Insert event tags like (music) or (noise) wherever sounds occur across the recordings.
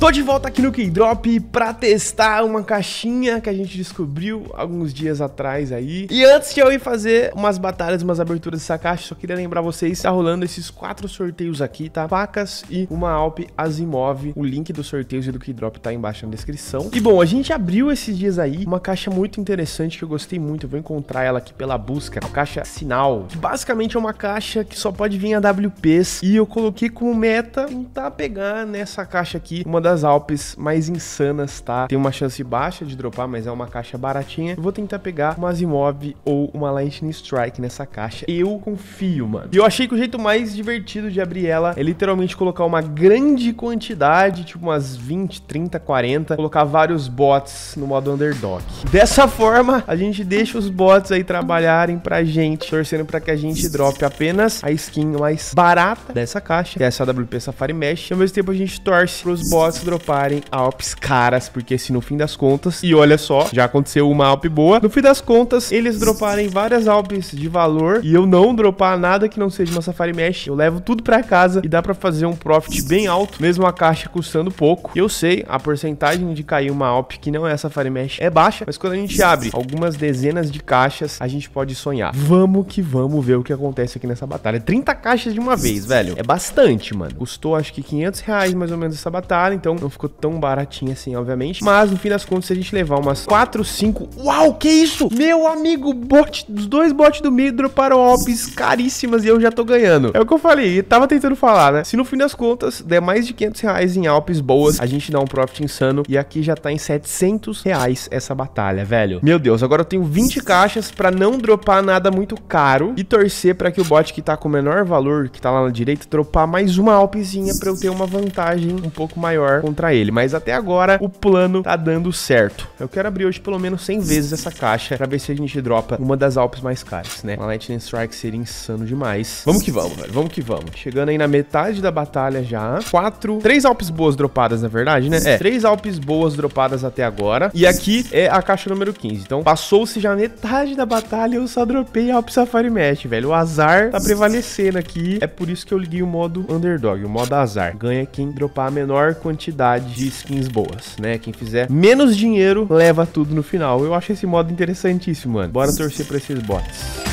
Tô de volta aqui no Keydrop pra testar uma caixinha que a gente descobriu alguns dias atrás aí. E antes de eu ir fazer umas batalhas, umas aberturas dessa caixa, só queria lembrar vocês, tá rolando esses quatro sorteios aqui, tá? Facas e uma Alp Azimov. O link dos sorteios e do Keydrop tá aí embaixo na descrição. E bom, a gente abriu esses dias aí uma caixa muito interessante que eu gostei muito. Eu vou encontrar ela aqui pela busca. A caixa Sinal, que basicamente é uma caixa que só pode vir a WPs. E eu coloquei como meta tentar pegar nessa caixa aqui uma das das Alpes mais insanas, tá? Tem uma chance baixa de dropar, mas é uma caixa baratinha. Eu vou tentar pegar uma Asimov ou uma Lightning Strike nessa caixa. Eu confio, mano. E eu achei que o jeito mais divertido de abrir ela é literalmente colocar uma grande quantidade, tipo umas 20, 30, 40, colocar vários bots no modo underdog. Dessa forma, a gente deixa os bots aí trabalharem pra gente, torcendo pra que a gente drope apenas a skin mais barata dessa caixa, que é essa WP Safari Mesh. E ao mesmo tempo a gente torce pros bots se droparem Alps caras, porque se no fim das contas, e olha só, já aconteceu uma Alp boa, no fim das contas, eles droparem várias Alps de valor e eu não dropar nada que não seja uma Safari Mesh, eu levo tudo para casa e dá para fazer um profit bem alto, mesmo a caixa custando pouco. Eu sei, a porcentagem de cair uma Alp que não é Safari Mesh é baixa, mas quando a gente abre algumas dezenas de caixas, a gente pode sonhar. Vamos que vamos ver o que acontece aqui nessa batalha. 30 caixas de uma vez, velho. É bastante, mano. Custou acho que 500 reais mais ou menos essa batalha, então então não ficou tão baratinho assim, obviamente. Mas, no fim das contas, se a gente levar umas 4, 5... Uau, que isso? Meu amigo, bot, os dois bots do meio droparam Alpes caríssimas e eu já tô ganhando. É o que eu falei, e tava tentando falar, né? Se no fim das contas der mais de 500 reais em alpes boas, a gente dá um profit insano. E aqui já tá em 700 reais essa batalha, velho. Meu Deus, agora eu tenho 20 caixas pra não dropar nada muito caro e torcer pra que o bot que tá com o menor valor, que tá lá na direita, dropar mais uma alpezinha pra eu ter uma vantagem um pouco maior contra ele. Mas até agora o plano tá dando certo. Eu quero abrir hoje pelo menos 100 vezes essa caixa pra ver se a gente dropa uma das Alpes mais caras, né? Uma Lightning Strike seria insano demais. Vamos que vamos, velho. Vamos que vamos. Chegando aí na metade da batalha já. Quatro, três Alpes boas dropadas, na verdade, né? É, três Alpes boas dropadas até agora. E aqui é a caixa número 15. Então passou-se já metade da batalha e eu só dropei Alpes Safari match, velho. O azar tá prevalecendo aqui. É por isso que eu liguei o modo Underdog, o modo azar. Ganha quem dropar a menor quantidade quantidade de skins boas, né? Quem fizer menos dinheiro leva tudo no final. Eu acho esse modo interessantíssimo, mano. Bora torcer para esses bots.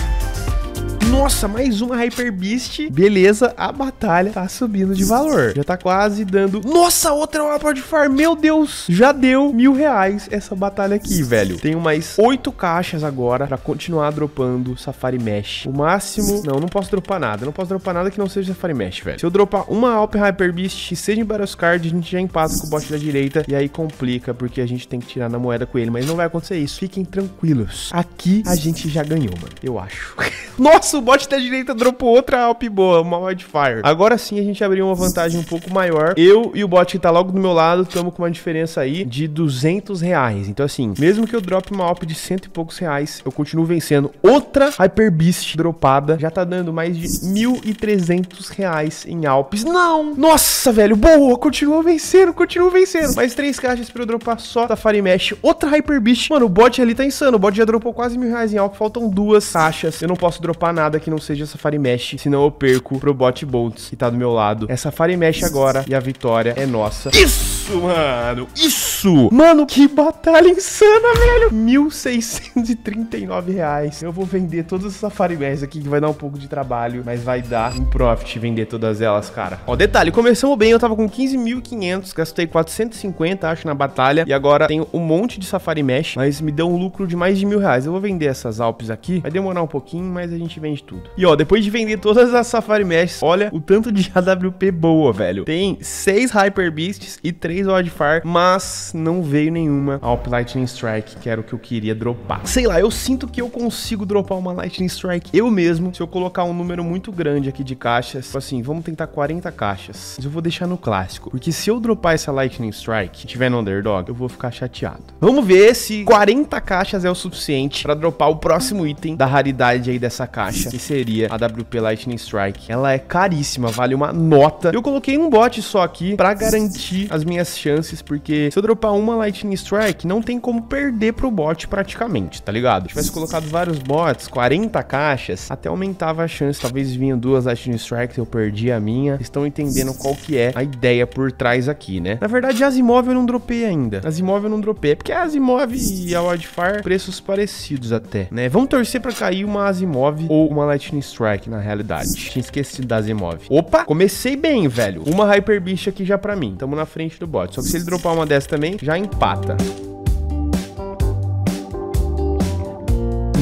Nossa, mais uma Hyper Beast. Beleza, a batalha tá subindo de valor. Já tá quase dando... Nossa, outra Warped Farm. Meu Deus, já deu mil reais essa batalha aqui, velho. Tenho mais oito caixas agora pra continuar dropando Safari Mesh. O máximo... Não, não posso dropar nada. Não posso dropar nada que não seja Safari Mesh, velho. Se eu dropar uma Alp Hyper Beast e seja em Battles Card, a gente já empata com o bot da direita. E aí complica, porque a gente tem que tirar na moeda com ele. Mas não vai acontecer isso. Fiquem tranquilos. Aqui a gente já ganhou, mano. Eu acho. (laughs) Nossa, o bot da direita dropou outra Alp boa, uma Wildfire. Agora sim a gente abriu uma vantagem um pouco maior. Eu e o bot que tá logo do meu lado estamos com uma diferença aí de 200 reais. Então assim, mesmo que eu drope uma Alp de cento e poucos reais, eu continuo vencendo. Outra Hyper Beast dropada já tá dando mais de 1.300 reais em Alpes. Não! Nossa, velho, boa! Continua vencendo, continua vencendo. Mais três caixas pra eu dropar só Safari Mesh. Outra Hyper Beast. Mano, o bot ali tá insano. O bot já dropou quase mil reais em Alp. Faltam duas caixas. Eu não posso dropar nada nada que não seja Safari Mesh, senão eu perco pro Bot Bolts, que tá do meu lado. É Safari Mesh agora e a vitória é nossa. Isso, mano! Isso! Mano, que batalha insana, velho! 1.639 reais. Eu vou vender todas as Safari Mesh aqui, que vai dar um pouco de trabalho, mas vai dar um profit vender todas elas, cara. Ó, detalhe, começamos bem, eu tava com 15.500, gastei 450, acho, na batalha, e agora tenho um monte de Safari Mesh, mas me deu um lucro de mais de mil reais. Eu vou vender essas Alpes aqui, vai demorar um pouquinho, mas a gente vende vende tudo. E ó, depois de vender todas as Safari Meshes, olha o tanto de AWP (laughs) boa, velho. Tem 6 Hyper Beasts e 3 Wildfire, mas não veio nenhuma Alp Lightning Strike, que era o que eu queria dropar. Sei lá, eu sinto que eu consigo dropar uma Lightning Strike eu mesmo, se eu colocar um número muito grande aqui de caixas, tipo assim, vamos tentar 40 caixas. Mas eu vou deixar no clássico, porque se eu dropar essa Lightning Strike e tiver no Underdog, eu vou ficar chateado. Vamos ver se 40 caixas é o suficiente pra dropar o próximo item da raridade aí dessa caixa que seria a WP Lightning Strike. Ela é caríssima, vale uma nota. Eu coloquei um bot só aqui pra garantir as minhas chances, porque se eu dropar uma Lightning Strike, não tem como perder pro bot praticamente, tá ligado? Se tivesse colocado vários bots, 40 caixas, até aumentava a chance, talvez vinha duas Lightning Strikes, eu perdi a minha. Vocês estão entendendo qual que é a ideia por trás aqui, né? Na verdade, as imóveis eu não dropei ainda. As imóveis eu não dropei, é porque as imóveis e a Wildfire, preços parecidos até, né? Vamos torcer pra cair uma Asimov ou uma Lightning Strike, na realidade. Tinha esquecido da Zimov. Opa, comecei bem, velho. Uma Hyper Beast aqui já pra mim. Tamo na frente do bot. Só que se ele dropar uma dessa também, já empata.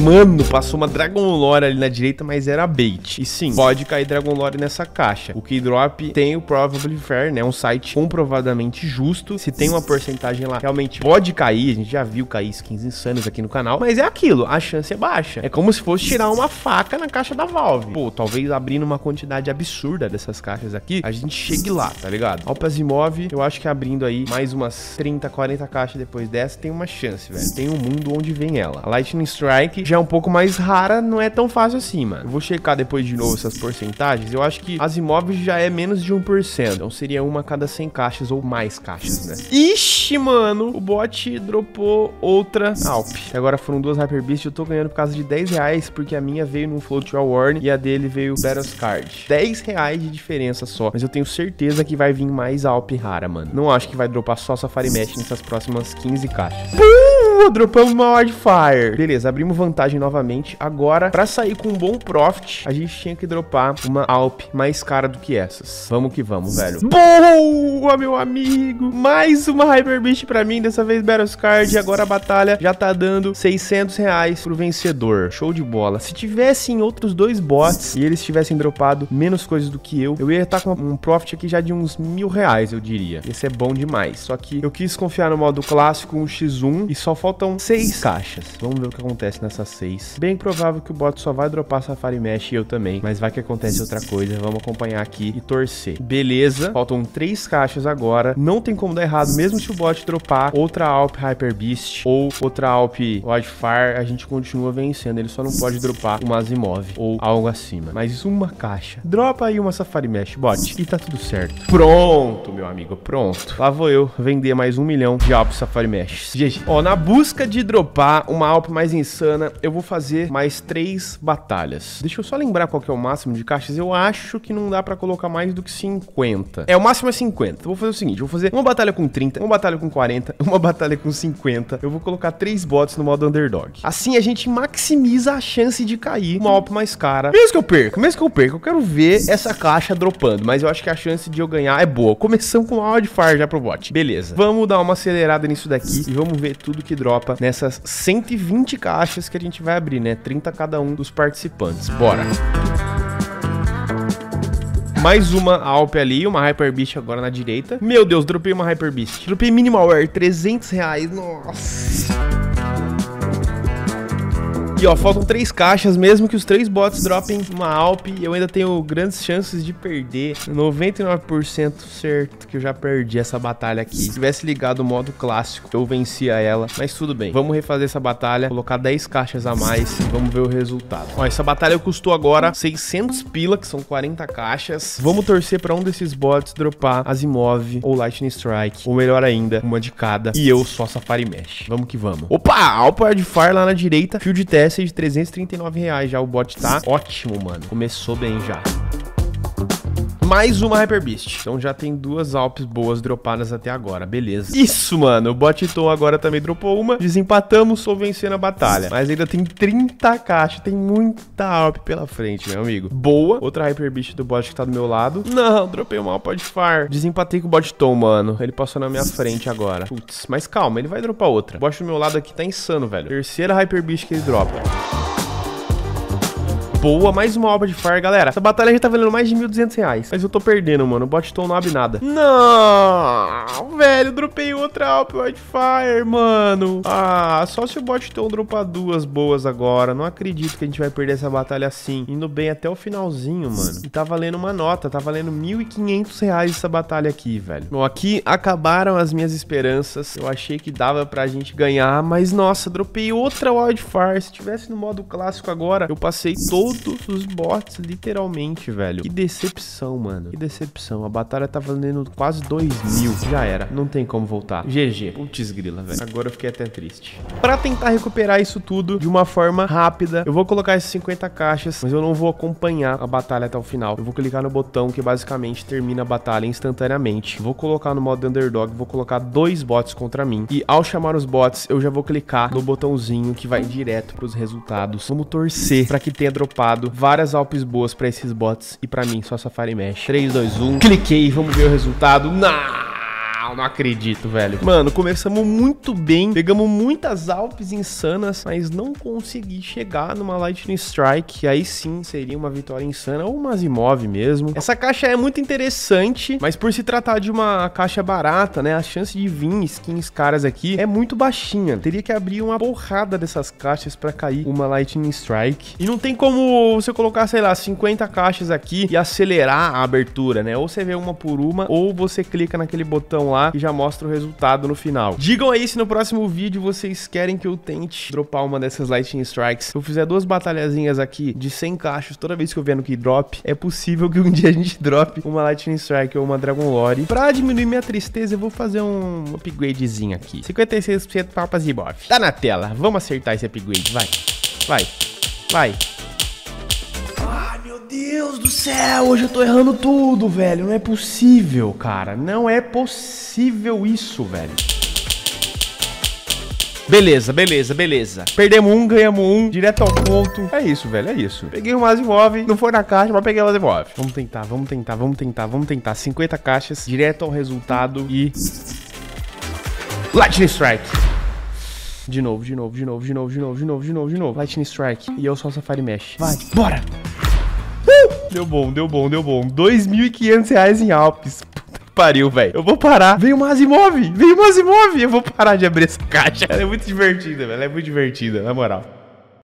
Mano, passou uma Dragon Lore ali na direita, mas era bait. E sim, pode cair Dragon Lore nessa caixa. O Keydrop tem o Probably Fair, né? Um site comprovadamente justo. Se tem uma porcentagem lá, realmente pode cair. A gente já viu cair skins insanas aqui no canal. Mas é aquilo, a chance é baixa. É como se fosse tirar uma faca na caixa da Valve. Pô, talvez abrindo uma quantidade absurda dessas caixas aqui, a gente chegue lá, tá ligado? Alpas Imove, eu acho que abrindo aí mais umas 30, 40 caixas depois dessa, tem uma chance, velho. Tem um mundo onde vem ela. A Lightning Strike já já é um pouco mais rara, não é tão fácil assim, mano. Eu vou checar depois de novo essas porcentagens. Eu acho que as imóveis já é menos de 1%. Então seria uma a cada 100 caixas ou mais caixas, né? Ixi, mano. O bot dropou outra Alp. Agora foram duas Hyperbeast. Eu tô ganhando por causa de 10 reais, porque a minha veio no Float Award e a dele veio Battles Card. 10 reais de diferença só. Mas eu tenho certeza que vai vir mais Alp rara, mano. Não acho que vai dropar só Safari Mesh nessas próximas 15 caixas. Pum! Uh, dropamos uma Wildfire. Beleza, abrimos vantagem novamente. Agora, pra sair com um bom profit, a gente tinha que dropar uma Alp mais cara do que essas. Vamos que vamos, velho. Boa, meu amigo! Mais uma Hyper Beast pra mim, dessa vez Battles Card. E agora a batalha já tá dando 600 reais pro vencedor. Show de bola. Se tivessem outros dois bots e eles tivessem dropado menos coisas do que eu, eu ia estar tá com um profit aqui já de uns mil reais, eu diria. Esse é bom demais. Só que eu quis confiar no modo clássico, um x1, e só faltam seis caixas. Vamos ver o que acontece nessas seis. Bem provável que o bot só vai dropar Safari Mesh e eu também, mas vai que acontece outra coisa. Vamos acompanhar aqui e torcer. Beleza, faltam três caixas agora. Não tem como dar errado, mesmo se o bot dropar outra Alp Hyper Beast ou outra Alp Wildfire, a gente continua vencendo. Ele só não pode dropar uma Asimov ou algo acima. Mas uma caixa. Dropa aí uma Safari Mesh, bot, e tá tudo certo. Pronto, meu amigo, pronto. Lá vou eu vender mais um milhão de Alp Safari Mesh. GG. Ó, na bu busca de dropar uma Alp mais insana, eu vou fazer mais três batalhas. Deixa eu só lembrar qual que é o máximo de caixas. Eu acho que não dá pra colocar mais do que 50. É, o máximo é 50. vou fazer o seguinte, vou fazer uma batalha com 30, uma batalha com 40, (laughs) uma batalha com 50. Eu vou colocar três bots no modo underdog. Assim a gente maximiza a chance de cair uma Alp mais cara. Mesmo que eu perca, mesmo que eu perca, eu quero ver essa caixa dropando. Mas eu acho que a chance de eu ganhar é boa. Começamos com uma Wildfire já pro bot. Beleza. Vamos dar uma acelerada nisso daqui e vamos ver tudo que dropa dropa nessas 120 caixas que a gente vai abrir, né? 30 cada um dos participantes. Bora! mais uma Alp ali, uma Hyper Beast agora na direita. Meu Deus, dropei uma Hyper Beast. Dropei Minimal Air, 300 reais. Nossa ó, faltam três caixas, mesmo que os três bots dropem uma Alp, eu ainda tenho grandes chances de perder. 99% certo que eu já perdi essa batalha aqui. Se tivesse ligado o modo clássico, eu vencia ela, mas tudo bem. Vamos refazer essa batalha, colocar 10 caixas a mais e vamos ver o resultado. Ó, essa batalha custou agora 600 pila, que são 40 caixas. Vamos torcer pra um desses bots dropar Asimov ou Lightning Strike, ou melhor ainda, uma de cada, e eu só Safari Mesh. Vamos que vamos. Opa! alp de Fire lá na direita, Field Test ser de 339 reais já. O bot tá ótimo, mano. Começou bem já mais uma Hyper Beast. Então já tem duas Alpes boas dropadas até agora, beleza. Isso, mano, o Botiton agora também dropou uma, desempatamos, sou vencendo a batalha. Mas ainda tem 30 caixas, tem muita Alp pela frente, meu amigo. Boa, outra Hyper Beast do bot que tá do meu lado. Não, dropei uma Alp de Far. Desempatei com o Botiton, mano. Ele passou na minha frente agora. Putz, mas calma, ele vai dropar outra. O bot do meu lado aqui tá insano, velho. Terceira Hyper Beast que ele dropa boa. Mais uma obra de fire, galera. Essa batalha já tá valendo mais de 1.200 reais. Mas eu tô perdendo, mano. O botstone não abre nada. Não, velho. Dropei outra alp de fire, mano. Ah, só se o botstone dropar duas boas agora. Não acredito que a gente vai perder essa batalha assim. Indo bem até o finalzinho, mano. E tá valendo uma nota. Tá valendo 1.500 reais essa batalha aqui, velho. Bom, aqui acabaram as minhas esperanças. Eu achei que dava pra gente ganhar, mas nossa, dropei outra Wildfire. Se tivesse no modo clássico agora, eu passei todo todos os bots, literalmente, velho. Que decepção, mano. Que decepção. A batalha tá valendo quase 2 mil. Já era. Não tem como voltar. GG. Putz grila, velho. Agora eu fiquei até triste. Pra tentar recuperar isso tudo de uma forma rápida, eu vou colocar esses 50 caixas, mas eu não vou acompanhar a batalha até o final. Eu vou clicar no botão que basicamente termina a batalha instantaneamente. Vou colocar no modo Underdog, vou colocar dois bots contra mim. E ao chamar os bots, eu já vou clicar no botãozinho que vai direto pros resultados. Vamos torcer pra que tenha dropado safado, várias Alpes boas pra esses bots e pra mim, só Safari Mesh. 3, 2, 1, cliquei, vamos ver o resultado. Nah! Não, não acredito, velho. Mano, começamos muito bem, pegamos muitas Alpes insanas, mas não consegui chegar numa Lightning Strike. Aí sim seria uma vitória insana ou uma Zimov mesmo. Essa caixa é muito interessante, mas por se tratar de uma caixa barata, né, a chance de vir skins caras aqui é muito baixinha. Teria que abrir uma porrada dessas caixas para cair uma Lightning Strike. E não tem como você colocar, sei lá, 50 caixas aqui e acelerar a abertura, né? Ou você vê uma por uma, ou você clica naquele botão lá lá e já mostra o resultado no final. Digam aí se no próximo vídeo vocês querem que eu tente dropar uma dessas Lightning Strikes. Se eu fizer duas batalhazinhas aqui de 100 cachos toda vez que eu vier no drop é possível que um (laughs) dia a gente drop uma Lightning Strike ou uma Dragon Lore. Pra diminuir minha tristeza, eu vou fazer um upgradezinho aqui. 56% papas e bof. Tá na tela. Vamos acertar esse upgrade, vai. Vai. Vai. Deus do céu, hoje eu tô errando tudo, velho. Não é possível, cara. Não é possível isso, velho. Beleza, beleza, beleza. Perdemos um, ganhamos um, direto ao ponto. É isso, velho, é isso. Peguei o Asimov, não foi na caixa, mas peguei o Asimov. Vamos tentar, vamos tentar, vamos tentar, vamos tentar. 50 caixas, direto ao resultado e... Lightning Strike. De novo, de novo, de novo, de novo, de novo, de novo, de novo, de novo. Lightning Strike. E eu sou o Safari Mesh. Vai, bora! Deu bom, deu bom, deu bom. 2.500 reais em Alpes. Puta pariu, velho. Eu vou parar. Veio uma Asimov. Veio uma Asimov. Eu vou parar de abrir essa caixa. Ela é muito divertida, velho. Ela é muito divertida, na moral.